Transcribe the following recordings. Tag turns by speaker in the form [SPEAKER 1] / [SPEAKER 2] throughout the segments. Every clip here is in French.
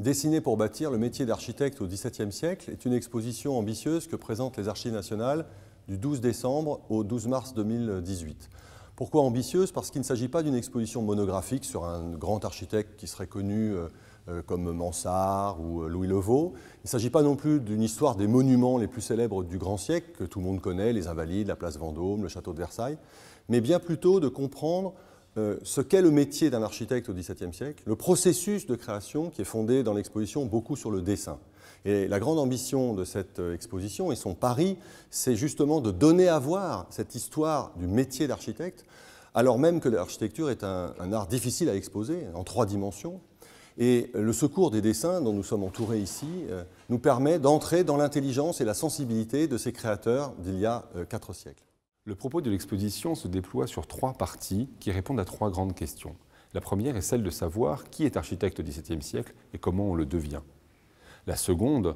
[SPEAKER 1] Dessiner pour bâtir le métier d'architecte au XVIIe siècle est une exposition ambitieuse que présentent les Archives nationales du 12 décembre au 12 mars 2018. Pourquoi ambitieuse Parce qu'il ne s'agit pas d'une exposition monographique sur un grand architecte qui serait connu euh, euh, comme Mansart ou euh, Louis Levaux. Il ne s'agit pas non plus d'une histoire des monuments les plus célèbres du grand siècle, que tout le monde connaît, les Invalides, la place Vendôme, le château de Versailles, mais bien plutôt de comprendre euh, ce qu'est le métier d'un architecte au XVIIe siècle, le processus de création qui est fondé dans l'exposition beaucoup sur le dessin. Et la grande ambition de cette euh, exposition et son pari, c'est justement de donner à voir cette histoire du métier d'architecte, alors même que l'architecture est un art difficile à exposer, en trois dimensions, et le secours des dessins dont nous sommes entourés ici euh, nous permet d'entrer dans l'intelligence et la
[SPEAKER 2] sensibilité de ces créateurs d'il y a quatre siècles. Le propos de l'exposition se déploie sur trois parties qui répondent à trois grandes questions. La première est celle de savoir qui est architecte au XVIIe siècle et comment on le devient. La seconde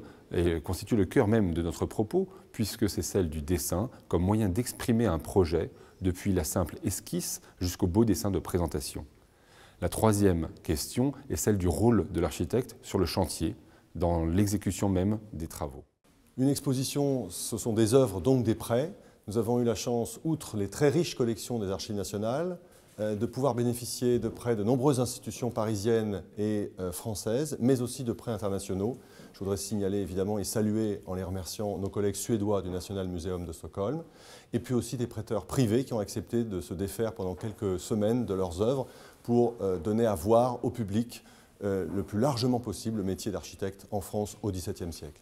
[SPEAKER 2] constitue le cœur même de notre propos, puisque c'est celle du dessin comme moyen d'exprimer un projet, depuis la simple esquisse jusqu'au beau dessin de présentation. La troisième question est celle du rôle de l'architecte sur le chantier, dans l'exécution même des travaux.
[SPEAKER 1] Une exposition, ce sont des œuvres, donc des prêts nous avons eu la chance, outre les très riches collections des archives nationales, euh, de pouvoir bénéficier de prêts de nombreuses institutions parisiennes et euh, françaises, mais aussi de prêts internationaux. Je voudrais signaler évidemment et saluer en les remerciant nos collègues suédois du National Museum de Stockholm, et puis aussi des prêteurs privés qui ont accepté de se défaire pendant quelques semaines de leurs œuvres pour euh, donner à voir au public le plus largement possible le métier d'architecte en France au XVIIe siècle.